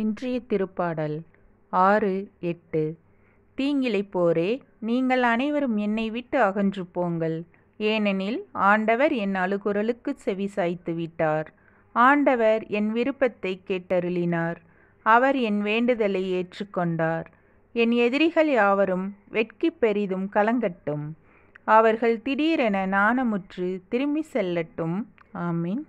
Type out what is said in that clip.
இன்றைய திருப்பாடல் ஆறு எட்டு போரே நீங்கள் அனைவரும் என்னை விட்டு அகன்று போங்கள் ஏனெனில் ஆண்டவர் என் அழுகுரலுக்கு செவி சாய்த்து விட்டார் ஆண்டவர் என் விருப்பத்தை கேட்டருளினார் அவர் என் வேண்டுதலை ஏற்றுக்கொண்டார் என் எதிரிகள் யாவரும் வெட்கி பெரிதும் கலங்கட்டும் அவர்கள் திடீரென நாணமுற்று திரும்பி செல்லட்டும் ஆமீன்